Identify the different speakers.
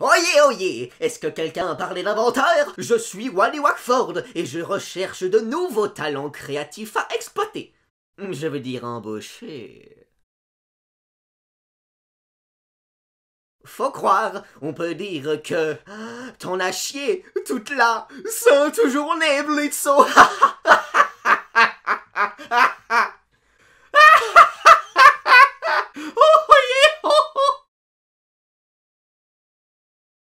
Speaker 1: Oyez, oyez Est-ce que quelqu'un a parlé d'inventaire Je suis Wally Wackford et je recherche de nouveaux talents créatifs à exploiter. Je veux dire embaucher.
Speaker 2: Faut croire, on peut dire que ah, t'en as chié toute la sainte journée, Blitzo